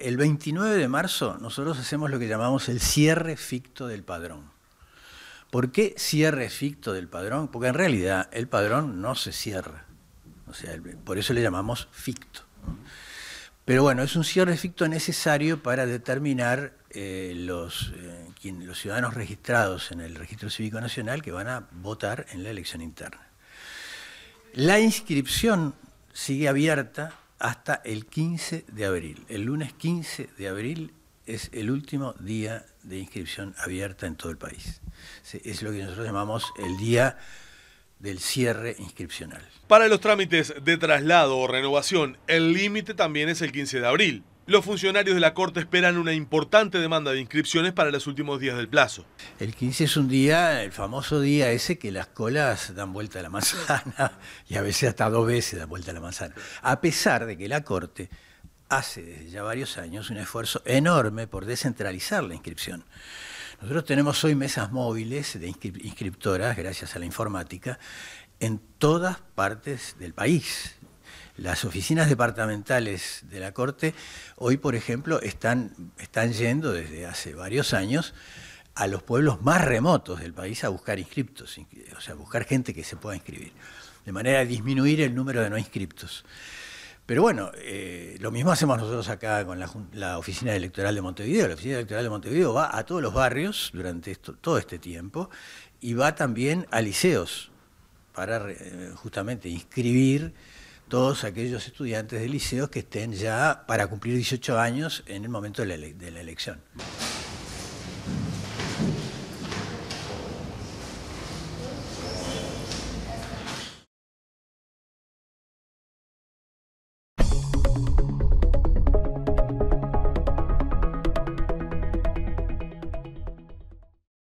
el 29 de marzo nosotros hacemos lo que llamamos el cierre ficto del padrón. ¿Por qué cierre ficto del padrón? Porque en realidad el padrón no se cierra. O sea, por eso le llamamos ficto. Pero bueno, es un cierre ficto necesario para determinar eh, eh, los ciudadanos registrados en el Registro Cívico Nacional que van a votar en la elección interna. La inscripción sigue abierta hasta el 15 de abril. El lunes 15 de abril es el último día de inscripción abierta en todo el país. Es lo que nosotros llamamos el día del cierre inscripcional. Para los trámites de traslado o renovación, el límite también es el 15 de abril. Los funcionarios de la Corte esperan una importante demanda de inscripciones para los últimos días del plazo. El 15 es un día, el famoso día ese que las colas dan vuelta a la manzana y a veces hasta dos veces dan vuelta a la manzana. A pesar de que la Corte hace desde ya varios años un esfuerzo enorme por descentralizar la inscripción. Nosotros tenemos hoy mesas móviles de inscriptoras, gracias a la informática, en todas partes del país las oficinas departamentales de la Corte hoy, por ejemplo, están, están yendo desde hace varios años a los pueblos más remotos del país a buscar inscriptos, o sea, buscar gente que se pueda inscribir, de manera de disminuir el número de no inscriptos. Pero bueno, eh, lo mismo hacemos nosotros acá con la, Oficina Electoral de Montevideo. La Oficina Electoral de Montevideo va a todos los barrios durante todo este tiempo y va también a liceos para eh, justamente inscribir todos aquellos estudiantes de liceos que estén ya para cumplir 18 años en el momento de la, de la elección.